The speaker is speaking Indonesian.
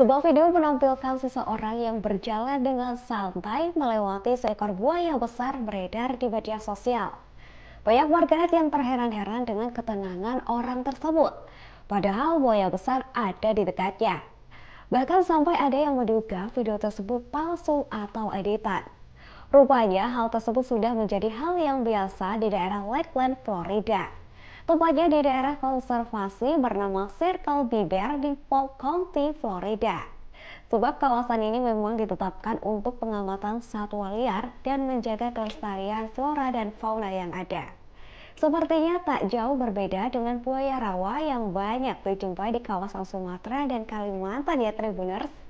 Sebuah video menampilkan seseorang yang berjalan dengan santai melewati seekor buaya besar beredar di media sosial. Banyak warganet yang terheran-heran dengan ketenangan orang tersebut. Padahal buaya besar ada di dekatnya. Bahkan sampai ada yang menduga video tersebut palsu atau editan. Rupanya hal tersebut sudah menjadi hal yang biasa di daerah Lakeland, Florida tepatnya di daerah konservasi bernama Circle Biber di Polk County, Florida. Sebab kawasan ini memang ditetapkan untuk pengamatan satwa liar dan menjaga kelestarian flora dan fauna yang ada. Sepertinya tak jauh berbeda dengan buaya rawa yang banyak dijumpai di kawasan Sumatera dan Kalimantan ya Tribuners.